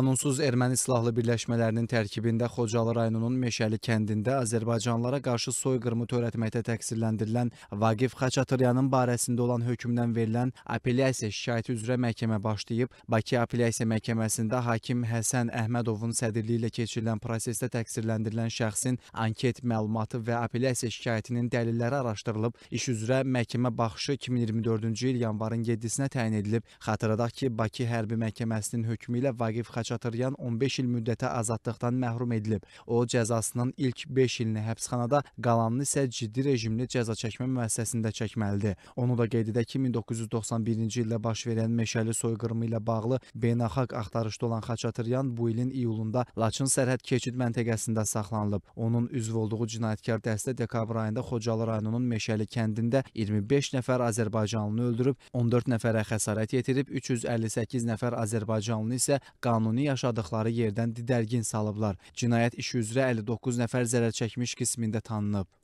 Qanunsuz erməni silahlı birləşmələrinin tərkibində Xocalı rayonunun Meşəli kəndində Azərbaycanlara qarşı soyqırımı törətməkdə təqsirləndirilən Vaqif Xaçatıryanın barəsində olan hökmdən verilən apellyasiya şikayəti üzrə məhkəmə başlayıb. Bakı Apellyasiya Məhkəməsində hakim Həsən Əhmədovun sədrliyi ilə keçirilən prosesdə təqsirləndirilən şəxsin anket məlumatı və apellyasiya şikayətinin dəlilləri araşdırılıb. İş üzrə məhkəmə baxışı 2024-cü il yanvarın 7-sinə təyin edilib. Xatırladaq ki, Bakı Hərbi Məhkəməsinin hökmü ilə Vaqif Xaçatıryan Xaçatüryan 15 il müddətə azadlıqdan məhrum edilib. O cəzasının ilk 5 ilini həbsxanada, qalanını isə ciddi rejimli cəza çəkmə müəssisəsində çəkməlidir. Onu da qeyd edək ki, 1991-ci ildə baş verən meşəli soyqırımı ilə bağlı beynəlxalq axtarışda olan Xaçatüryan bu ilin iyulunda Laçın sərhəd keçid məntəqəsində saxlanılıb. Onun üzv olduğu cinayətkar dəstə dekabr ayında Xocalı rayonunun Meşəli kəndində 25 nəfər Azərbaycanlı öldürüb, 14 nəfərə xəsarət yetirib, 358 nəfər Azərbaycanlı isə qanuni qanuni yaşadıkları yerdən didərgin salıblar. Cinayət işi üzrə 59 nəfər zərər çəkmiş qismində tanınıb.